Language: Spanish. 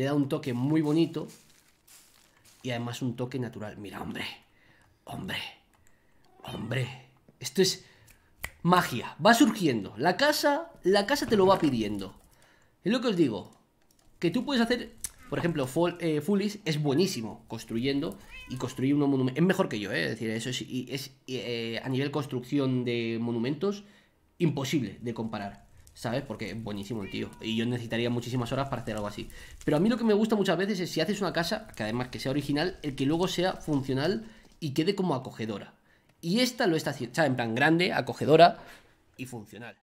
le da un toque muy bonito y además un toque natural. Mira, hombre, hombre, hombre, esto es magia, va surgiendo. La casa, la casa te lo va pidiendo. Es lo que os digo, que tú puedes hacer, por ejemplo, Full, eh, Fullis es buenísimo construyendo y construir un monumento. Es mejor que yo, eh, es decir, eso es, es eh, a nivel construcción de monumentos imposible de comparar. ¿sabes? Porque es buenísimo el tío. Y yo necesitaría muchísimas horas para hacer algo así. Pero a mí lo que me gusta muchas veces es si haces una casa, que además que sea original, el que luego sea funcional y quede como acogedora. Y esta lo está haciendo, ¿sabes? En plan grande, acogedora y funcional.